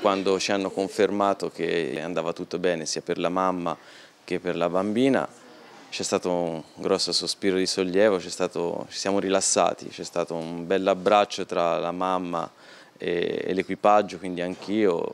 Quando ci hanno confermato che andava tutto bene sia per la mamma che per la bambina, c'è stato un grosso sospiro di sollievo, stato, ci siamo rilassati, c'è stato un bel abbraccio tra la mamma e, e l'equipaggio, quindi anch'io,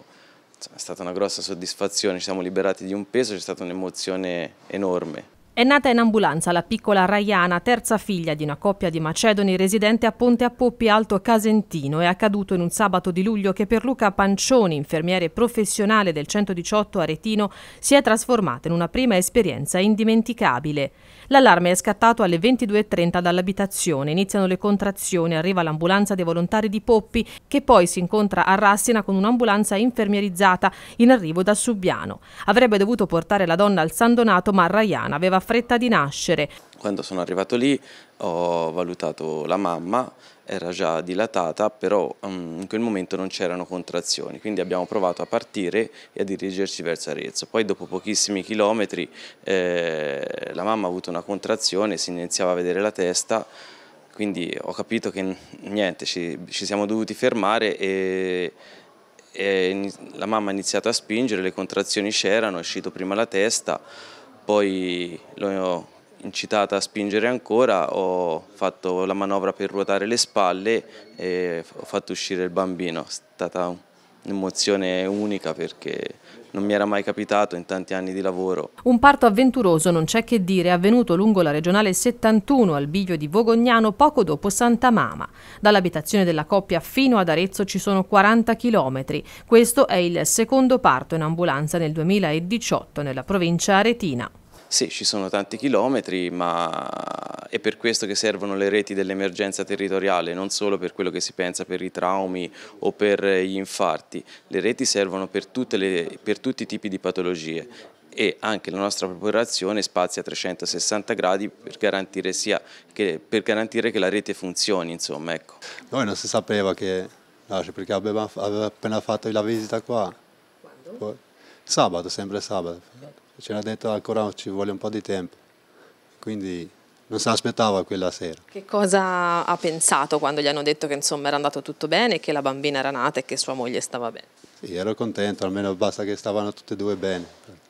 è stata una grossa soddisfazione, ci siamo liberati di un peso, c'è stata un'emozione enorme. È nata in ambulanza la piccola Rayana, terza figlia di una coppia di macedoni residente a Ponte a Poppi Alto Casentino. È accaduto in un sabato di luglio che per Luca Pancioni, infermiere professionale del 118 Aretino, si è trasformata in una prima esperienza indimenticabile. L'allarme è scattato alle 22.30 dall'abitazione. Iniziano le contrazioni, arriva l'ambulanza dei volontari di Poppi, che poi si incontra a Rassina con un'ambulanza infermierizzata in arrivo da Subiano. Avrebbe dovuto portare la donna al San Donato, ma Rayana aveva fretta di nascere. Quando sono arrivato lì ho valutato la mamma, era già dilatata, però mm, in quel momento non c'erano contrazioni, quindi abbiamo provato a partire e a dirigerci verso Arezzo. Poi dopo pochissimi chilometri eh, la mamma ha avuto una contrazione, si iniziava a vedere la testa, quindi ho capito che niente, ci, ci siamo dovuti fermare e, e la mamma ha iniziato a spingere, le contrazioni c'erano, è uscito prima la testa, poi l'ho incitata a spingere ancora, ho fatto la manovra per ruotare le spalle e ho fatto uscire il bambino, è stata un'emozione unica perché non mi era mai capitato in tanti anni di lavoro. Un parto avventuroso, non c'è che dire, è avvenuto lungo la regionale 71 al Biglio di Vogognano poco dopo Santa Mama. Dall'abitazione della coppia fino ad Arezzo ci sono 40 chilometri. Questo è il secondo parto in ambulanza nel 2018 nella provincia aretina. Sì, ci sono tanti chilometri, ma è per questo che servono le reti dell'emergenza territoriale, non solo per quello che si pensa per i traumi o per gli infarti. Le reti servono per, le... per tutti i tipi di patologie e anche la nostra popolazione spazia a 360 gradi per garantire, che... Per garantire che, la rete funzioni. Insomma, ecco. Noi non si sapeva che nasce cioè, perché aveva, appena fatto la visita qua. Quando? Poi, sabato, sempre sabato ce l'ha detto ancora ci vuole un po' di tempo, quindi non si aspettava quella sera. Che cosa ha pensato quando gli hanno detto che insomma era andato tutto bene, che la bambina era nata e che sua moglie stava bene? Sì, ero contento, almeno basta che stavano tutte e due bene.